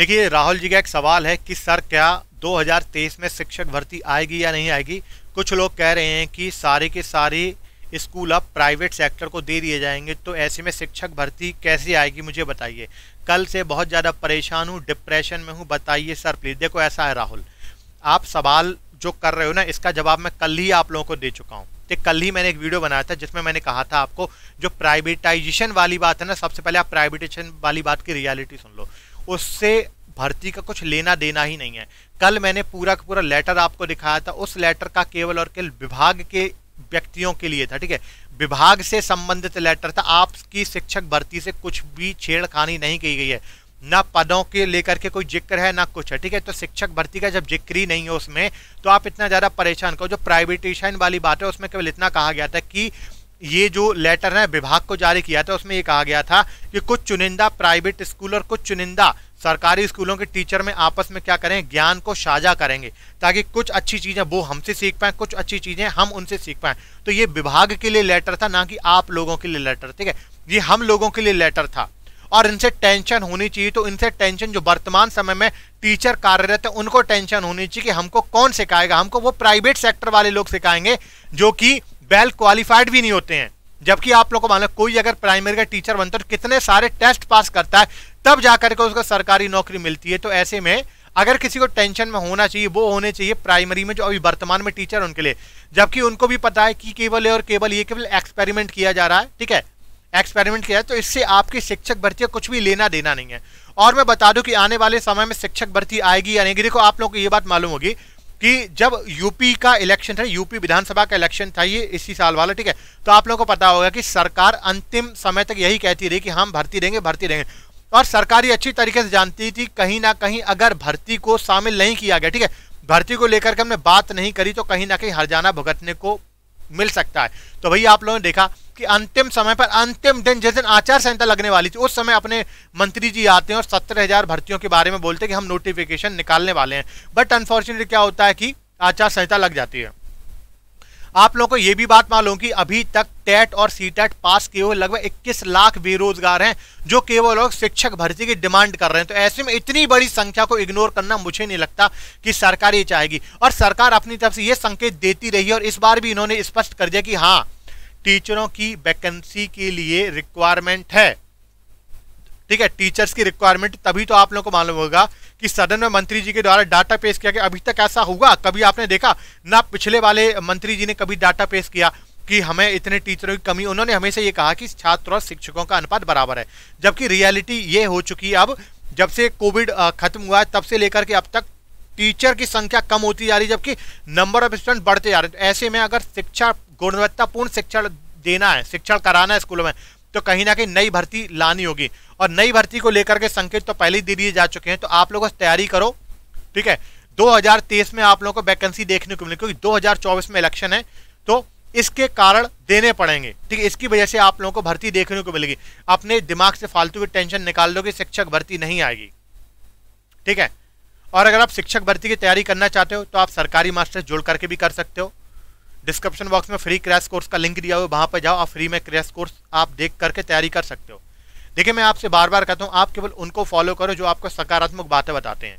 देखिए राहुल जी का एक सवाल है कि सर क्या 2023 में शिक्षक भर्ती आएगी या नहीं आएगी कुछ लोग कह रहे हैं कि सारे के सारे स्कूल अब प्राइवेट सेक्टर को दे दिए जाएंगे तो ऐसे में शिक्षक भर्ती कैसे आएगी मुझे बताइए कल से बहुत ज़्यादा परेशान हूँ डिप्रेशन में हूँ बताइए सर प्लीज़ देखो ऐसा है राहुल आप सवाल जो कर रहे हो ना इसका जवाब मैं कल ही आप लोगों को दे चुका हूँ तो कल ही मैंने एक वीडियो बनाया था जिसमें मैंने कहा था आपको जो प्राइवेटाइजेशन वाली बात है ना सबसे पहले आप प्राइवेटाइजेशन वाली बात की रियलिटी सुन लो उससे भर्ती का कुछ लेना देना ही नहीं है कल मैंने पूरा का पूरा लेटर आपको दिखाया था उस लेटर का केवल और केवल विभाग के व्यक्तियों के लिए था ठीक है विभाग से संबंधित लेटर था आपकी शिक्षक भर्ती से कुछ भी छेड़खानी नहीं की गई है ना पदों के लेकर के कोई जिक्र है ना कुछ है ठीक है तो शिक्षक भर्ती का जब जिक्र ही नहीं है उसमें तो आप इतना ज़्यादा परेशान करो जो प्राइवेटेशन वाली बात है उसमें केवल इतना कहा गया था कि ये जो लेटर है विभाग को जारी किया था उसमें ये कहा गया था कि कुछ चुनिंदा प्राइवेट स्कूल और कुछ चुनिंदा सरकारी स्कूलों के टीचर में आपस में क्या करें ज्ञान को साझा करेंगे ताकि कुछ अच्छी चीज़ें वो हमसे सीख पाएँ कुछ अच्छी चीज़ें हम उनसे सीख पाएँ तो ये विभाग के लिए लेटर था ना कि आप लोगों के लिए लेटर ठीक है ये हम लोगों के लिए लेटर था और इनसे टेंशन होनी चाहिए तो इनसे टेंशन जो वर्तमान समय में टीचर कार्यरत है उनको टेंशन होनी चाहिए कि हमको कौन सिखाएगा हमको वो प्राइवेट सेक्टर वाले लोग सिखाएंगे जो कि वेल क्वालिफाइड भी नहीं होते हैं जबकि आप लोग को मान लो कोई अगर प्राइमरी का टीचर बनता है तो कितने सारे टेस्ट पास करता है तब जाकर के उसको सरकारी नौकरी मिलती है तो ऐसे में अगर किसी को टेंशन में होना चाहिए वो होने चाहिए प्राइमरी में जो अभी वर्तमान में टीचर उनके लिए जबकि उनको भी पता है कि केवल और केवल ये केवल एक्सपेरिमेंट किया जा रहा है ठीक है एक्सपेरिमेंट किया है तो इससे आपकी शिक्षक भर्ती कुछ भी लेना देना नहीं है और मैं बता दूं कि आने वाले समय में शिक्षक भर्ती आएगी या नहीं देखो आप लोग को ये बात मालूम होगी कि जब यूपी का इलेक्शन था यूपी विधानसभा का इलेक्शन था ये इसी साल वाला ठीक है तो आप लोगों को पता होगा कि सरकार अंतिम समय तक यही कहती रही कि हम भर्ती देंगे भर्ती देंगे और सरकार ये अच्छी तरीके से जानती थी कहीं ना कहीं अगर भर्ती को शामिल नहीं किया गया ठीक है भर्ती को लेकर के हमने बात नहीं करी तो कहीं ना कहीं हर भुगतने को मिल सकता है तो भैया आप लोगों ने देखा कि अंतिम समय पर अंतिम दिन जिस दिन आचार संहिता लगने वाली थी उस समय अपने मंत्री जी आते हैं और सत्तर हजार भर्तियों के बारे में बोलते हैं कि हम नोटिफिकेशन निकालने वाले हैं बट अनफॉर्चुनेटली क्या होता है कि आचार संहिता लग जाती है आप लोगों को ये भी बात मालूम कि अभी तक टेट और सी टेट पास किए हुए लगभग 21 लाख बेरोजगार हैं जो केवल लोग शिक्षक भर्ती की डिमांड कर रहे हैं तो ऐसे में इतनी बड़ी संख्या को इग्नोर करना मुझे नहीं लगता कि सरकार ये चाहेगी और सरकार अपनी तरफ से ये संकेत देती रही और इस बार भी इन्होंने स्पष्ट कर दिया कि हाँ टीचरों की वैकेंसी के लिए रिक्वायरमेंट है ठीक है टीचर्स की रिक्वायरमेंट तभी तो आप लोग को मालूम होगा कि सदन में मंत्री जी के द्वारा डाटा पेश किया गया अभी तक ऐसा हुआ कभी आपने देखा ना पिछले वाले मंत्री जी ने कभी डाटा पेश किया कि हमें इतने टीचरों की कमी उन्होंने हमेशा ये कहा कि छात्र और शिक्षकों का अनुपात बराबर है जबकि रियलिटी ये हो चुकी है अब जब से कोविड खत्म हुआ है तब से लेकर के अब तक टीचर की संख्या कम होती जा रही है जबकि नंबर ऑफ स्टूडेंट बढ़ते जा रहे हैं ऐसे में अगर शिक्षा गुणवत्तापूर्ण शिक्षण देना है शिक्षण कराना है स्कूलों में तो कहीं ना कहीं नई भर्ती लानी होगी और नई भर्ती को लेकर के संकेत तो पहले ही दे दिए जा चुके हैं तो आप लोग बस तैयारी करो ठीक है 2023 में आप लोगों को वैकेंसी देखने को मिलेगी क्योंकि 2024 में इलेक्शन है तो इसके कारण देने पड़ेंगे ठीक है इसकी वजह से आप लोगों को भर्ती देखने को मिलेगी अपने दिमाग से फालतू की टेंशन निकाल लो कि शिक्षक भर्ती नहीं आएगी ठीक है और अगर आप शिक्षक भर्ती की तैयारी करना चाहते हो तो आप सरकारी मास्टर जुड़ करके भी कर सकते हो डिस्क्रिप्शन बॉक्स में फ्री क्रैश कोर्स का लिंक दिया हुआ वहाँ पर जाओ आप फ्री में क्रैश कोर्स आप देख करके तैयारी कर सकते हो देखिए मैं आपसे बार बार कहता हूँ आप केवल उनको फॉलो करो जो आपको सकारात्मक बातें बताते हैं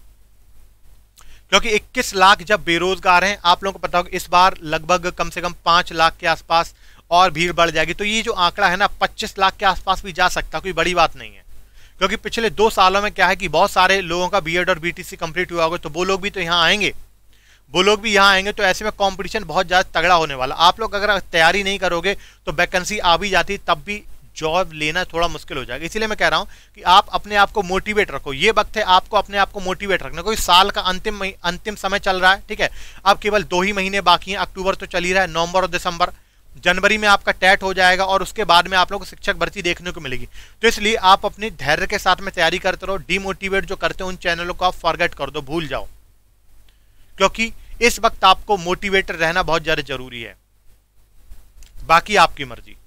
क्योंकि 21 लाख जब बेरोजगार हैं आप लोगों को पता होगा इस बार लगभग कम से कम पाँच लाख के आसपास और भीड़ बढ़ जाएगी तो ये जो आंकड़ा है ना पच्चीस लाख के आसपास भी जा सकता कोई बड़ी बात नहीं है क्योंकि पिछले दो सालों में क्या है कि बहुत सारे लोगों का बी और बी कंप्लीट हुआ होगा तो वो लोग भी तो यहाँ आएंगे वो लोग भी यहाँ आएंगे तो ऐसे में कंपटीशन बहुत ज़्यादा तगड़ा होने वाला आप लोग अगर तैयारी नहीं करोगे तो वैकेंसी आ भी जाती तब भी जॉब लेना थोड़ा मुश्किल हो जाएगा इसीलिए मैं कह रहा हूँ कि आप अपने आप को मोटिवेट रखो ये वक्त है आपको अपने आप को मोटिवेट रखना कोई साल का अंतिम अंतिम समय चल रहा है ठीक है अब केवल दो ही महीने बाकी हैं अक्टूबर तो चल ही रहा है नवंबर और दिसंबर जनवरी में आपका टैट हो जाएगा और उसके बाद में आप लोग को शिक्षक भर्ती देखने को मिलेगी तो इसलिए आप अपने धैर्य के साथ में तैयारी करते रहो डीमोटिवेट जो करते हो उन चैनलों को आप फॉरगेट कर दो भूल जाओ क्योंकि इस वक्त आपको मोटिवेटर रहना बहुत ज़्यादा जरूरी है बाकी आपकी मर्जी